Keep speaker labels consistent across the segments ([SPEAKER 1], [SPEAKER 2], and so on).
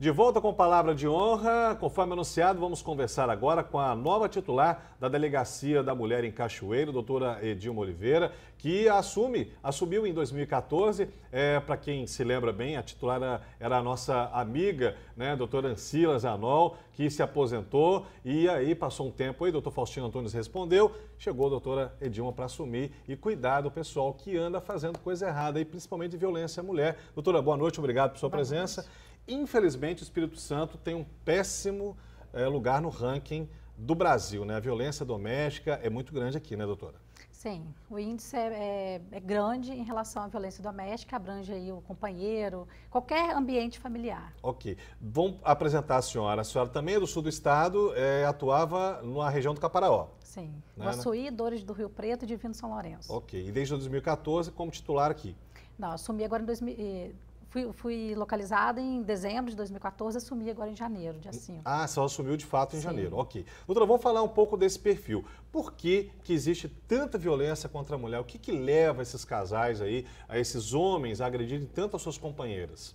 [SPEAKER 1] De volta com palavra de honra, conforme anunciado, vamos conversar agora com a nova titular da Delegacia da Mulher em Cachoeiro, doutora Edilma Oliveira, que assume, assumiu em 2014, é, para quem se lembra bem, a titular era, era a nossa amiga, né, doutora Ancila Zanol, que se aposentou e aí passou um tempo aí, doutor Faustino Antunes respondeu, chegou a doutora Edilma para assumir e cuidar do pessoal que anda fazendo coisa errada e principalmente violência à mulher. Doutora, boa noite, obrigado pela sua boa presença. Noite. Infelizmente, o Espírito Santo tem um péssimo é, lugar no ranking do Brasil. Né? A violência doméstica é muito grande aqui, né, doutora?
[SPEAKER 2] Sim, o índice é, é, é grande em relação à violência doméstica, abrange aí o companheiro, qualquer ambiente familiar.
[SPEAKER 1] Ok. Vamos apresentar a senhora. A senhora também é do sul do estado, é, atuava na região do Caparaó.
[SPEAKER 2] Sim, né, né? Dores do Rio Preto e Divino São Lourenço.
[SPEAKER 1] Ok. E desde 2014 como titular aqui?
[SPEAKER 2] Não, assumi agora em 2014. Fui, fui, localizada em dezembro de 2014, assumi agora em janeiro, dia 5. Hum,
[SPEAKER 1] ah, só assumiu de fato em Sim. janeiro, ok. Doutora, vamos falar um pouco desse perfil. Por que, que existe tanta violência contra a mulher? O que, que leva esses casais aí, a esses homens, a agredirem tanto as suas companheiras?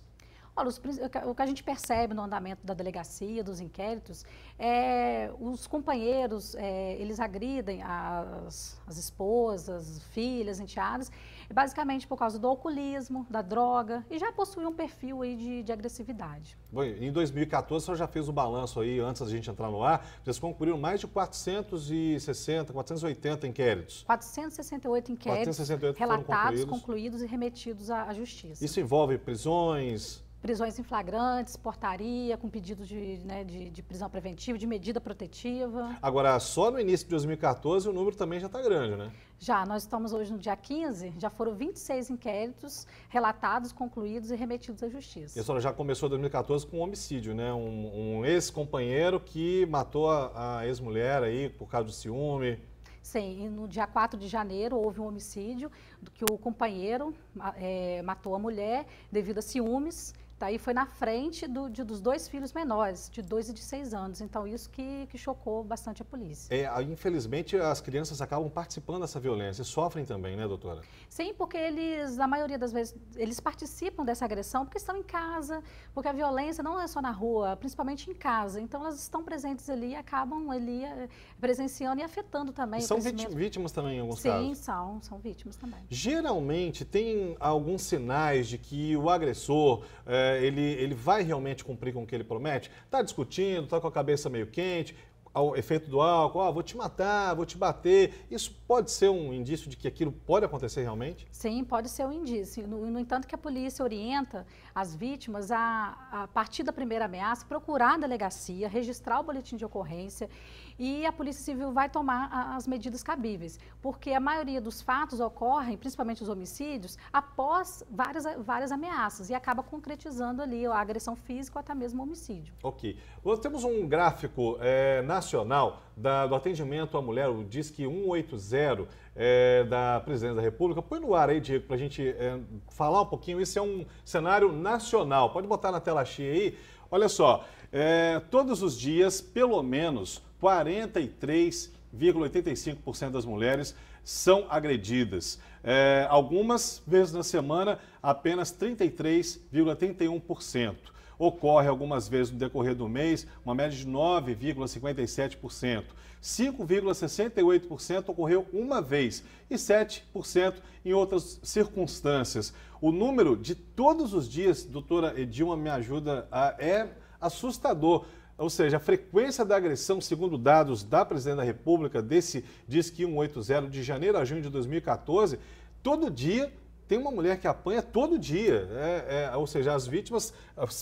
[SPEAKER 2] Olha, os, o que a gente percebe no andamento da delegacia, dos inquéritos, é os companheiros, é, eles agridem as, as esposas, filhas, enteadas, é basicamente por causa do alcoolismo, da droga e já possui um perfil aí de, de agressividade.
[SPEAKER 1] Bom, em 2014 você já fez o balanço aí, antes da gente entrar no ar, vocês concluíram mais de 460, 480 inquéritos.
[SPEAKER 2] 468 inquéritos 468 relatados, concluídos. concluídos e remetidos à, à justiça.
[SPEAKER 1] Isso envolve prisões,
[SPEAKER 2] prisões em flagrantes, portaria, com pedido de, né, de, de, prisão preventiva, de medida protetiva.
[SPEAKER 1] Agora, só no início de 2014 o número também já está grande, né?
[SPEAKER 2] Já, nós estamos hoje no dia 15, já foram 26 inquéritos relatados, concluídos e remetidos à justiça.
[SPEAKER 1] E a senhora já começou em 2014 com um homicídio, né? Um, um ex-companheiro que matou a, a ex-mulher aí por causa do ciúme.
[SPEAKER 2] Sim, e no dia 4 de janeiro houve um homicídio do que o companheiro é, matou a mulher devido a ciúmes aí tá? foi na frente do, de, dos dois filhos menores, de dois e de seis anos. Então, isso que, que chocou bastante a polícia.
[SPEAKER 1] É, infelizmente, as crianças acabam participando dessa violência e sofrem também, né, doutora?
[SPEAKER 2] Sim, porque eles, na maioria das vezes, eles participam dessa agressão porque estão em casa, porque a violência não é só na rua, principalmente em casa. Então, elas estão presentes ali e acabam ali eh, presenciando e afetando também. E são vítimas
[SPEAKER 1] também, em alguns Sim, casos? Sim,
[SPEAKER 2] são, são vítimas também.
[SPEAKER 1] Geralmente, tem alguns sinais de que o agressor... É, ele, ele vai realmente cumprir com o que ele promete? Está discutindo, está com a cabeça meio quente, ao efeito do álcool, ah, vou te matar, vou te bater. Isso pode ser um indício de que aquilo pode acontecer realmente?
[SPEAKER 2] Sim, pode ser um indício. No, no entanto, que a polícia orienta as vítimas a, a partir da primeira ameaça procurar a delegacia, registrar o boletim de ocorrência e a Polícia Civil vai tomar a, as medidas cabíveis, porque a maioria dos fatos ocorrem, principalmente os homicídios, após várias, várias ameaças e acaba concretizando ali a agressão física ou até mesmo o homicídio.
[SPEAKER 1] Ok. Nós temos um gráfico é, nacional da, do atendimento à mulher, o Disque 180 é, da Presidência da República. Põe no ar aí, Diego, para a gente é, falar um pouquinho. Isso é um cenário nacional. Pode botar na tela cheia aí. Olha só, é, todos os dias, pelo menos 43,85% das mulheres são agredidas. É, algumas vezes na semana, apenas 33,31% ocorre algumas vezes no decorrer do mês, uma média de 9,57%. 5,68% ocorreu uma vez e 7% em outras circunstâncias. O número de todos os dias, doutora Edilma, me ajuda, a, é assustador. Ou seja, a frequência da agressão, segundo dados da Presidente da República, desse DISC 180 de janeiro a junho de 2014, todo dia tem uma mulher que apanha todo dia, é, é, ou seja, as vítimas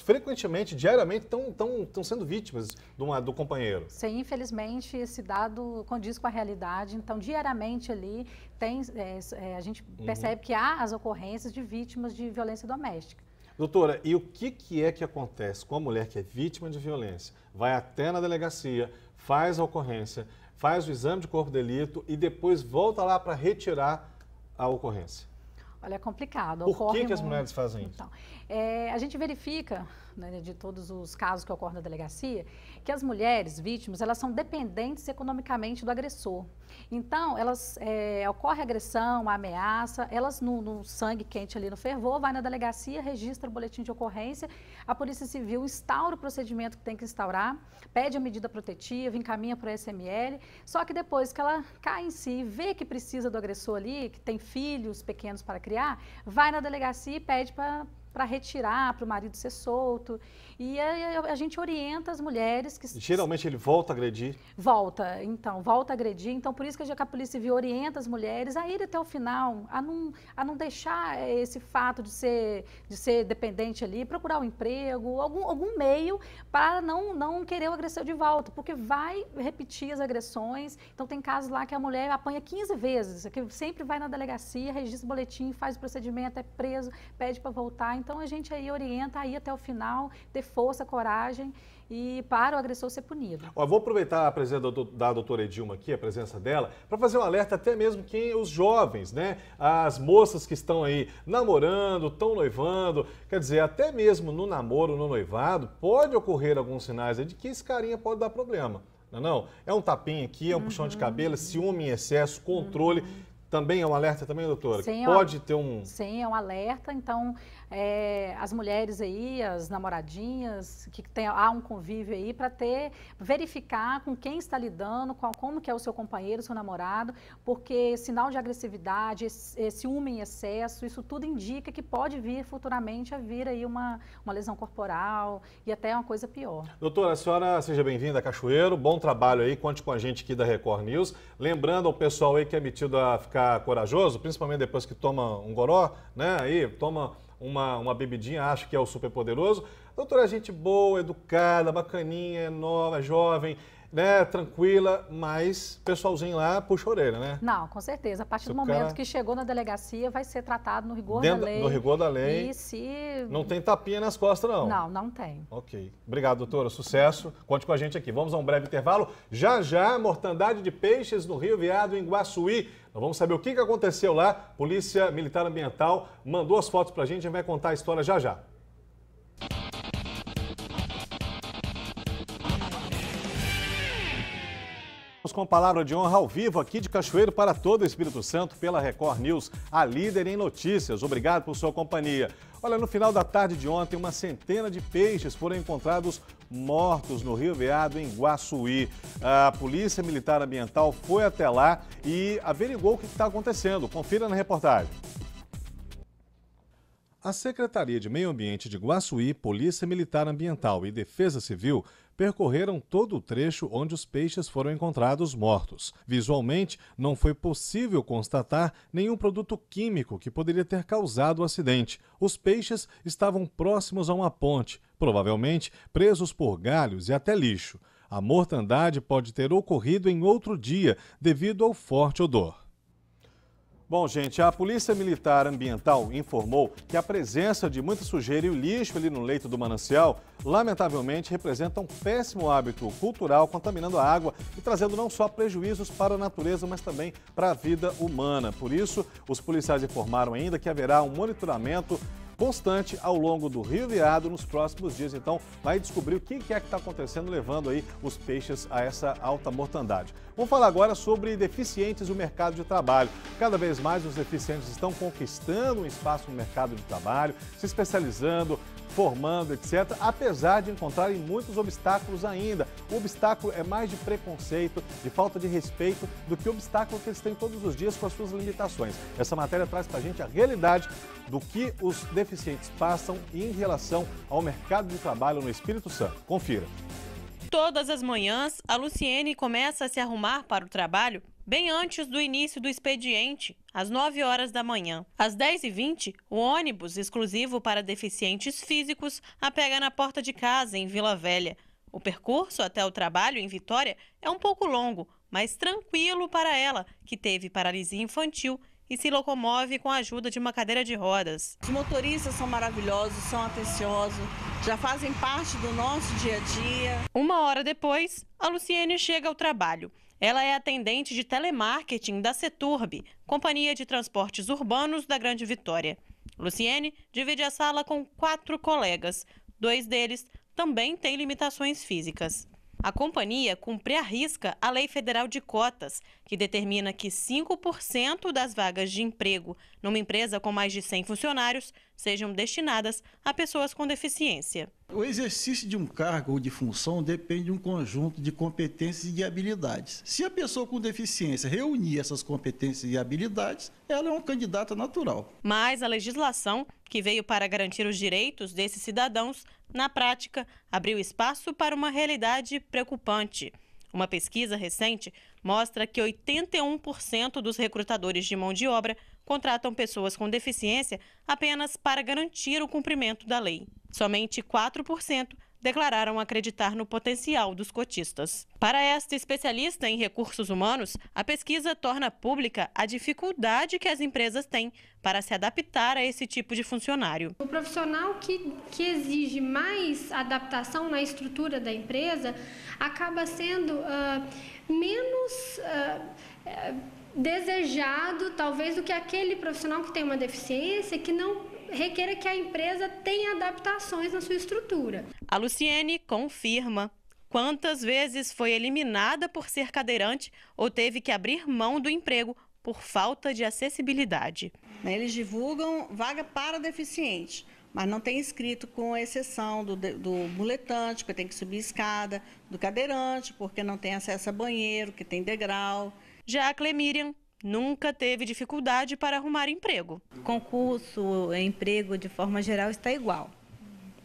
[SPEAKER 1] frequentemente, diariamente, estão sendo vítimas do, uma, do companheiro.
[SPEAKER 2] Sim, infelizmente esse dado condiz com a realidade, então diariamente ali tem, é, é a gente uhum. percebe uhum. que há as ocorrências de vítimas de violência doméstica.
[SPEAKER 1] Doutora, e o que, que é que acontece com a mulher que é vítima de violência? Vai até na delegacia, faz a ocorrência, faz o exame de corpo de delito e depois volta lá para retirar a ocorrência.
[SPEAKER 2] Olha, é complicado. Por que, que, as mulheres fazem isso? Então, é, a gente verifica, né, de todos os casos que ocorrem na delegacia, que as mulheres vítimas, elas são dependentes economicamente do agressor. Então, elas, é, ocorre agressão, ameaça, elas no, no, sangue quente ali, no fervor, vai na delegacia, registra o boletim de ocorrência, a Polícia Civil instaura o procedimento que tem que instaurar, pede a medida protetiva, encaminha para o SML, só que depois que ela cai em si, vê que precisa do agressor ali, que tem filhos pequenos para criar, criar, vai na delegacia e pede para para retirar, para o marido ser solto. E a, a, gente orienta as mulheres que...
[SPEAKER 1] Geralmente ele volta a agredir?
[SPEAKER 2] Volta, então, volta a agredir. Então, por isso que a Polícia Civil orienta as mulheres a ir até o final, a não, a não deixar eh, esse fato de ser, de ser dependente ali, procurar um emprego, algum, algum meio para não, não querer o agressor de volta, porque vai repetir as agressões. Então, tem casos lá que a mulher apanha 15 vezes, que sempre vai na delegacia, registra o boletim, faz o procedimento, é preso, pede para voltar. Então a gente aí orienta aí até o final, ter força, coragem e para o agressor ser punido.
[SPEAKER 1] Ó, vou aproveitar a presença da doutora Edilma aqui, a presença dela, para fazer um alerta até mesmo quem os jovens, né? As moças que estão aí namorando, estão noivando, quer dizer, até mesmo no namoro, no noivado, pode ocorrer alguns sinais de que esse carinha pode dar problema. Não, é não, é um tapinha aqui, é um uhum. puxão de uhum. cabelo, é ciúme em excesso, controle. Uhum. Também é um alerta também, doutora? Sim, Pode é um, ter um...
[SPEAKER 2] Sim, é um alerta. Então, é, as mulheres aí, as namoradinhas, que tem, há um convívio aí para ter, verificar com quem está lidando, qual, como que é o seu companheiro, seu namorado, porque sinal de agressividade, ciúme em excesso, isso tudo indica que pode vir futuramente a vir aí uma, uma lesão corporal e até uma coisa pior.
[SPEAKER 1] Doutora, a senhora seja bem-vinda a Cachoeiro, bom trabalho aí, conte com a gente aqui da Record News. Lembrando ao pessoal aí que é metido a ficar ficar corajoso, principalmente depois que toma um goró, né? Aí toma uma, uma bebidinha, acha que é o super poderoso. Doutora, é gente boa, educada, bacaninha, é nova, é jovem, né, tranquila, mas o pessoalzinho lá puxa a orelha, né?
[SPEAKER 2] Não, com certeza. A partir do momento cara... que chegou na delegacia, vai ser tratado no rigor Dentro, da lei. No rigor da lei. E se... Não tem
[SPEAKER 1] tapinha nas costas, não. Não, não tem. Ok. Obrigado, doutora. Sucesso. Conte com a gente aqui. Vamos a um breve intervalo. Já, já, mortandade de peixes no Rio Viado, em Guaçuí. Nós vamos saber o que aconteceu lá. Polícia Militar Ambiental mandou as fotos pra gente e vai contar a história já já. com a palavra de honra ao vivo aqui de Cachoeiro para todo o Espírito Santo pela Record News, a líder em notícias. Obrigado por sua companhia. Olha, no final da tarde de ontem, uma centena de peixes foram encontrados mortos no Rio Veado, em Guaçuí. A Polícia Militar Ambiental foi até lá e averigou o que está acontecendo. Confira na reportagem. A Secretaria de Meio Ambiente de Guaçuí, Polícia Militar Ambiental e Defesa Civil percorreram todo o trecho onde os peixes foram encontrados mortos. Visualmente, não foi possível constatar nenhum produto químico que poderia ter causado o acidente. Os peixes estavam próximos a uma ponte, provavelmente presos por galhos e até lixo. A mortandade pode ter ocorrido em outro dia devido ao forte odor. Bom, gente, a Polícia Militar Ambiental informou que a presença de muita sujeira e o lixo ali no leito do manancial, lamentavelmente, representa um péssimo hábito cultural, contaminando a água e trazendo não só prejuízos para a natureza, mas também para a vida humana. Por isso, os policiais informaram ainda que haverá um monitoramento constante ao longo do Rio Virado nos próximos dias. Então, vai descobrir o que é que está acontecendo, levando aí os peixes a essa alta mortandade. Vamos falar agora sobre deficientes no mercado de trabalho. Cada vez mais os deficientes estão conquistando um espaço no mercado de trabalho, se especializando, formando, etc., apesar de encontrarem muitos obstáculos ainda. O obstáculo é mais de preconceito, de falta de respeito, do que o obstáculo que eles têm todos os dias com as suas limitações. Essa matéria traz para a gente a realidade do que os deficientes passam em relação ao mercado de trabalho no Espírito Santo. Confira.
[SPEAKER 3] Todas as manhãs, a Luciene começa a se arrumar para o trabalho bem antes do início do expediente, às 9 horas da manhã. Às 10h20, o ônibus exclusivo para deficientes físicos apega na porta de casa, em Vila Velha. O percurso até o trabalho, em Vitória, é um pouco longo, mas tranquilo para ela, que teve paralisia infantil e se locomove com a ajuda de uma cadeira de rodas. Os motoristas são maravilhosos, são atenciosos, já fazem parte do nosso dia a dia. Uma hora depois, a Luciene chega ao trabalho. Ela é atendente de telemarketing da Seturb, companhia de transportes urbanos da Grande Vitória. Luciene divide a sala com quatro colegas. Dois deles também têm limitações físicas. A companhia cumpre à risca a Lei Federal de Cotas, que determina que 5% das vagas de emprego numa empresa com mais de 100 funcionários sejam destinadas a pessoas com deficiência. O
[SPEAKER 4] exercício de um cargo ou de função depende de um conjunto de competências e de habilidades. Se a pessoa com deficiência reunir essas competências e habilidades, ela é um candidato natural.
[SPEAKER 3] Mas a legislação, que veio para garantir os direitos desses cidadãos, na prática, abriu espaço para uma realidade preocupante. Uma pesquisa recente mostra que 81% dos recrutadores de mão de obra contratam pessoas com deficiência apenas para garantir o cumprimento da lei. Somente 4% declararam acreditar no potencial dos cotistas. Para esta especialista em recursos humanos, a pesquisa torna pública a dificuldade que as empresas têm para se adaptar a esse tipo de funcionário.
[SPEAKER 2] O profissional que, que exige mais adaptação na estrutura da empresa acaba sendo uh, menos. Uh, uh, desejado, talvez, do que aquele profissional que tem uma deficiência, que não requeira que a empresa tenha adaptações na sua estrutura.
[SPEAKER 3] A Luciene confirma quantas vezes foi eliminada por ser cadeirante ou teve que abrir mão do emprego por falta de acessibilidade. Eles divulgam vaga para deficiente, mas não tem escrito com exceção do, do muletante, que tem que subir escada, do cadeirante, porque não tem acesso a banheiro, que tem degrau. Já a Clemirian nunca teve dificuldade para arrumar emprego. Concurso, emprego, de forma geral, está igual.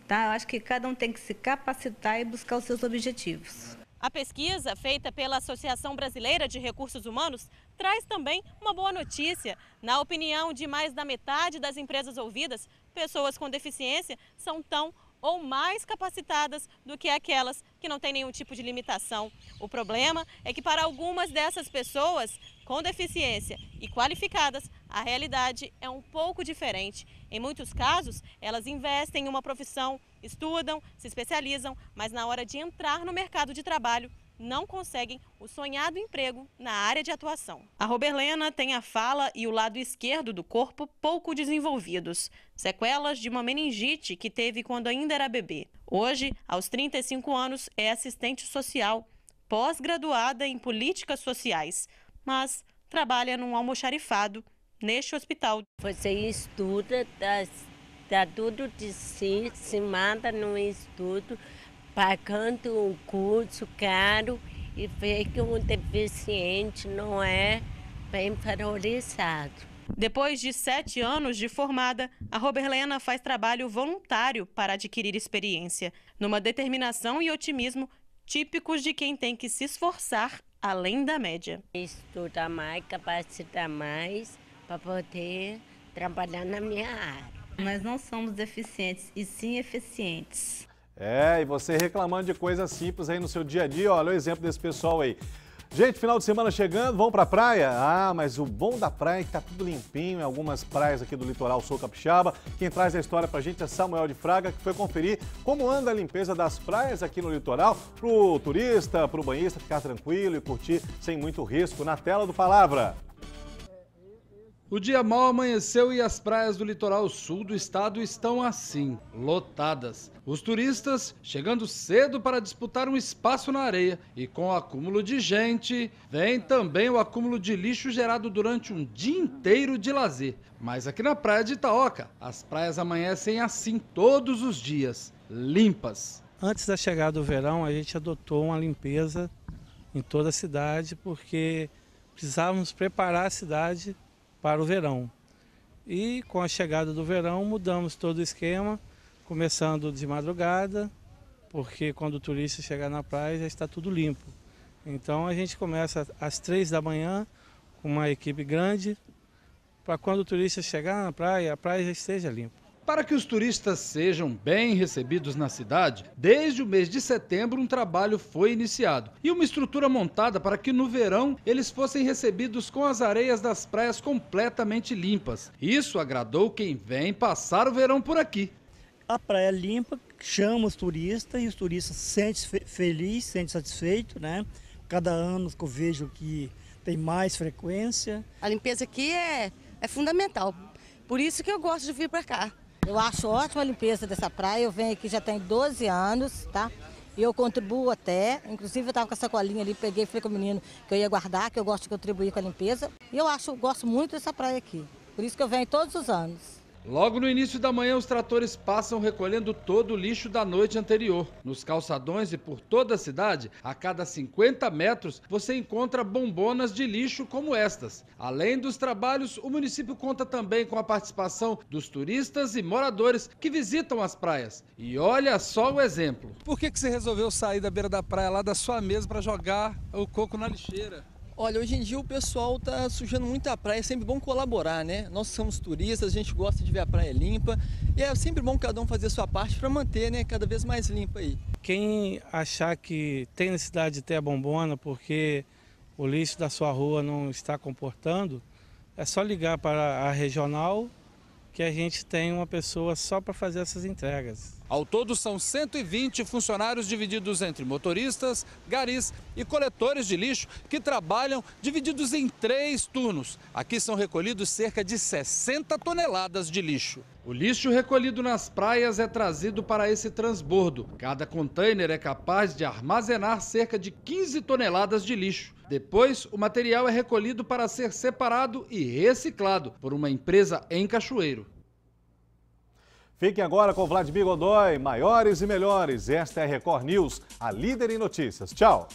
[SPEAKER 3] Tá? Eu acho que cada um tem que se capacitar e buscar os seus objetivos. A pesquisa feita pela Associação Brasileira de Recursos Humanos traz também uma boa notícia. Na opinião de mais da metade das empresas ouvidas, pessoas com deficiência são tão ou mais capacitadas do que aquelas que não têm nenhum tipo de limitação. O problema é que para algumas dessas pessoas com deficiência e qualificadas, a realidade é um pouco diferente. Em muitos casos, elas investem em uma profissão, estudam, se especializam, mas na hora de entrar no mercado de trabalho, não conseguem o sonhado emprego na área de atuação. A Roberlena tem a fala e o lado esquerdo do corpo pouco desenvolvidos, sequelas de uma meningite que teve quando ainda era bebê. Hoje, aos 35 anos, é assistente social, pós-graduada em políticas sociais, mas trabalha num almoxarifado neste hospital. Você estuda, dá, tá, dá tá tudo de si, se manda no estudo pagando um curso caro e ver que um deficiente não é bem valorizado. Depois de sete anos de formada, a Roberlena faz trabalho voluntário para adquirir experiência, numa determinação e otimismo típicos de quem tem que se esforçar além da média. Estudar mais, capacitar mais para poder trabalhar na minha área. Nós não somos deficientes e sim eficientes.
[SPEAKER 1] É, e você reclamando de coisas simples aí no seu dia a dia, olha o exemplo desse pessoal aí. Gente, final de semana chegando, vão pra praia? Ah, mas o bom da praia é que tá tudo limpinho em algumas praias aqui do litoral sul capixaba. Quem traz a história pra gente é Samuel de Fraga, que foi conferir como anda a limpeza das praias aqui no litoral pro turista, pro banhista ficar tranquilo e curtir sem
[SPEAKER 4] muito risco na tela do Palavra. O dia mal amanheceu e as praias do litoral sul do estado estão assim, lotadas. Os turistas chegando cedo para disputar um espaço na areia e com o acúmulo de gente, vem também o acúmulo de lixo gerado durante um dia inteiro de lazer. Mas aqui na praia de Itaoca, as praias amanhecem assim todos os dias, limpas. Antes da chegada do verão, a gente adotou uma limpeza em toda a cidade porque precisávamos preparar a cidade para o verão. E com a chegada do verão mudamos todo o esquema, começando de madrugada, porque quando o turista chegar na praia já está tudo limpo. Então a gente começa às três da manhã com uma equipe grande, para quando o turista chegar na praia, a praia já esteja limpa. Para que os turistas sejam bem recebidos na cidade, desde o mês de setembro um trabalho foi iniciado e uma estrutura montada para que no verão eles fossem recebidos com as areias das praias completamente limpas. Isso agradou quem vem passar o verão por aqui. A praia limpa chama os turistas e os turistas sentem feliz, sentem satisfeito, né? Cada ano que eu vejo que tem mais frequência.
[SPEAKER 3] A limpeza aqui é, é fundamental. Por isso que eu gosto de vir para cá. Eu acho ótima a limpeza dessa praia. Eu venho aqui já tem 12 anos, tá? E eu contribuo até. Inclusive, eu estava com a sacolinha ali, peguei e falei com o menino que eu ia guardar, que eu gosto de contribuir com a limpeza. E eu acho, gosto muito dessa praia aqui. Por isso que eu venho todos os
[SPEAKER 2] anos.
[SPEAKER 4] Logo no início da manhã, os tratores passam recolhendo todo o lixo da noite anterior. Nos calçadões e por toda a cidade, a cada 50 metros, você encontra bombonas de lixo como estas. Além dos trabalhos, o município conta também com a participação dos turistas e moradores que visitam as praias. E olha só o exemplo. Por que, que você resolveu sair da beira da praia lá da sua mesa para jogar o coco na lixeira? Olha, hoje em dia o pessoal está sujando muito a praia, é sempre bom colaborar, né? Nós somos turistas, a gente gosta de ver a praia limpa e é sempre bom cada um fazer a sua parte para manter, né, cada vez mais limpa aí. Quem achar que tem necessidade de ter a bombona porque o lixo da sua rua não está comportando, é só ligar para a regional que a gente tem uma pessoa só para fazer essas entregas. Ao todo, são 120 funcionários divididos entre motoristas, garis e coletores de lixo que trabalham divididos em três turnos. Aqui são recolhidos cerca de 60 toneladas de lixo. O lixo recolhido nas praias é trazido para esse transbordo. Cada container é capaz de armazenar cerca de 15 toneladas de lixo. Depois, o material é recolhido para ser separado e reciclado por uma empresa em Cachoeiro. Fiquem agora com Vladimir Godoy, maiores e melhores.
[SPEAKER 1] Esta é a Record News, a líder em notícias. Tchau!